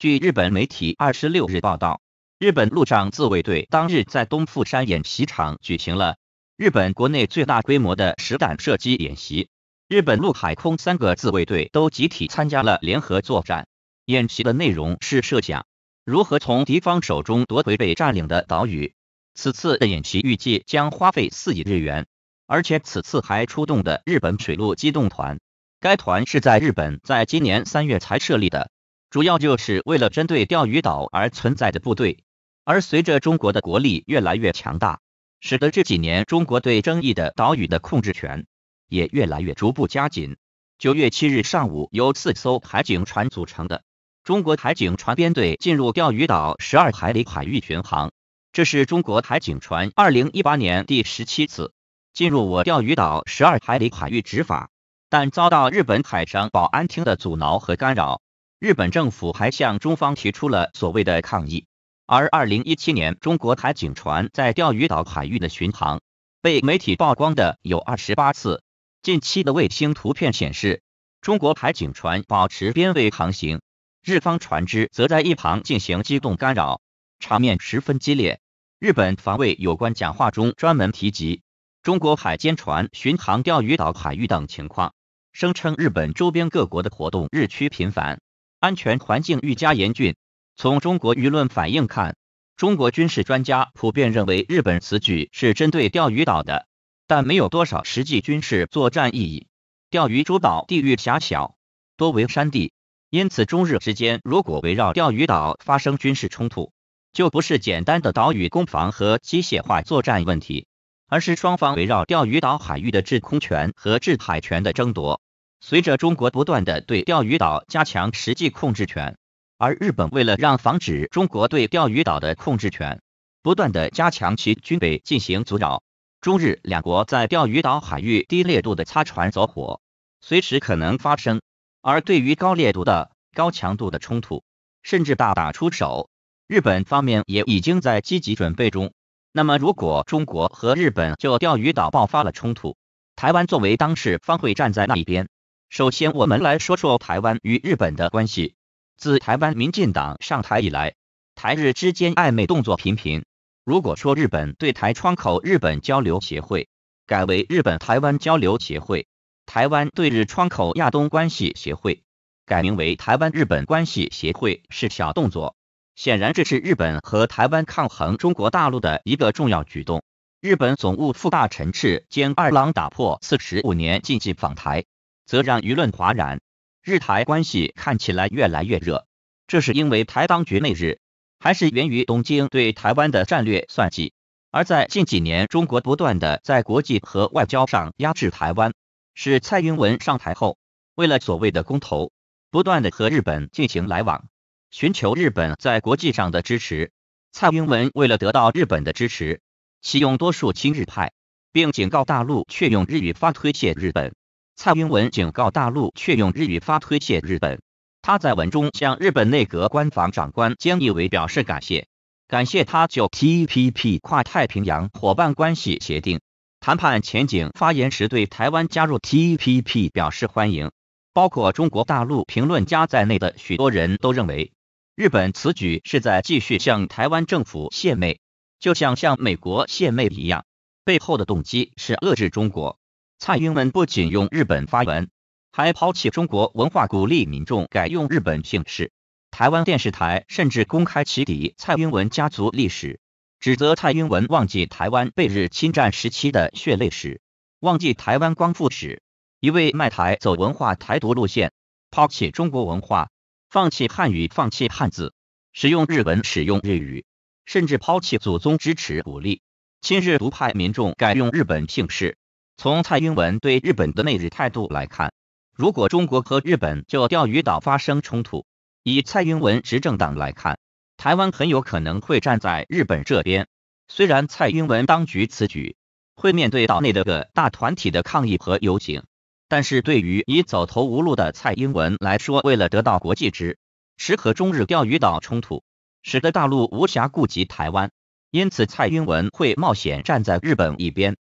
据日本媒体二十六日报道，日本陆上自卫队当日在东富山演习场举行了日本国内最大规模的实弹射击演习。日本陆海空三个自卫队都集体参加了联合作战演习的内容是设想如何从敌方手中夺回被占领的岛屿。此次的演习预计将花费四亿日元，而且此次还出动的日本水陆机动团。该团是在日本在今年三月才设立的。主要就是为了针对钓鱼岛而存在的部队，而随着中国的国力越来越强大，使得这几年中国对争议的岛屿的控制权也越来越逐步加紧。九月七日上午，由四艘海警船组成的中国海警船编队进入钓鱼岛十二海里海域巡航，这是中国海警船二零一八年第十七次进入我钓鱼岛十二海里海域执法，但遭到日本海上保安厅的阻挠和干扰。日本政府还向中方提出了所谓的抗议。而二零一七年，中国海警船在钓鱼岛海域的巡航被媒体曝光的有二十八次。近期的卫星图片显示，中国海警船保持边位航行，日方船只则在一旁进行机动干扰，场面十分激烈。日本防卫有关讲话中专门提及中国海监船巡航钓鱼岛海域等情况，声称日本周边各国的活动日趋频繁。安全环境愈加严峻。从中国舆论反应看，中国军事专家普遍认为，日本此举是针对钓鱼岛的，但没有多少实际军事作战意义。钓鱼诸岛地域狭小，多为山地，因此中日之间如果围绕钓鱼岛发生军事冲突，就不是简单的岛屿攻防和机械化作战问题，而是双方围绕钓鱼岛海域的制空权和制海权的争夺。随着中国不断的对钓鱼岛加强实际控制权，而日本为了让防止中国对钓鱼岛的控制权，不断的加强其军备进行阻扰。中日两国在钓鱼岛海域低烈度的擦船走火随时可能发生，而对于高烈度的高强度的冲突，甚至大打出手，日本方面也已经在积极准备中。那么，如果中国和日本就钓鱼岛爆发了冲突，台湾作为当事方会站在那一边？首先，我们来说说台湾与日本的关系。自台湾民进党上台以来，台日之间暧昧动作频频。如果说日本对台窗口“日本交流协会”改为“日本台湾交流协会”，台湾对日窗口“亚东关系协会”改名为“台湾日本关系协会”是小动作，显然这是日本和台湾抗衡中国大陆的一个重要举动。日本总务副大臣赤间二郎打破四十五年禁忌访台。则让舆论哗然，日台关系看起来越来越热，这是因为台当局内日，还是源于东京对台湾的战略算计。而在近几年，中国不断的在国际和外交上压制台湾，是蔡英文上台后，为了所谓的公投，不断的和日本进行来往，寻求日本在国际上的支持。蔡英文为了得到日本的支持，启用多数亲日派，并警告大陆，却用日语发推卸日本。蔡英文警告大陆，却用日语发推卸日本。他在文中向日本内阁官房长官菅义伟表示感谢，感谢他就 T P P 跨太平洋伙伴关系协定谈判前景发言时对台湾加入 T P P 表示欢迎。包括中国大陆评论家在内的许多人都认为，日本此举是在继续向台湾政府献媚，就像向美国献媚一样，背后的动机是遏制中国。蔡英文不仅用日本发文，还抛弃中国文化，鼓励民众改用日本姓氏。台湾电视台甚至公开起底蔡英文家族历史，指责蔡英文忘记台湾被日侵占时期的血泪史，忘记台湾光复史，一味卖台走文化台独路线，抛弃中国文化，放弃汉语，放弃汉字，使用日文，使用日语，甚至抛弃祖宗，支持鼓励亲日独派民众改用日本姓氏。从蔡英文对日本的内日态度来看，如果中国和日本就钓鱼岛发生冲突，以蔡英文执政党来看，台湾很有可能会站在日本这边。虽然蔡英文当局此举会面对岛内的个大团体的抗议和游行，但是对于已走投无路的蔡英文来说，为了得到国际支持和中日钓鱼岛冲突，使得大陆无暇顾及台湾，因此蔡英文会冒险站在日本一边。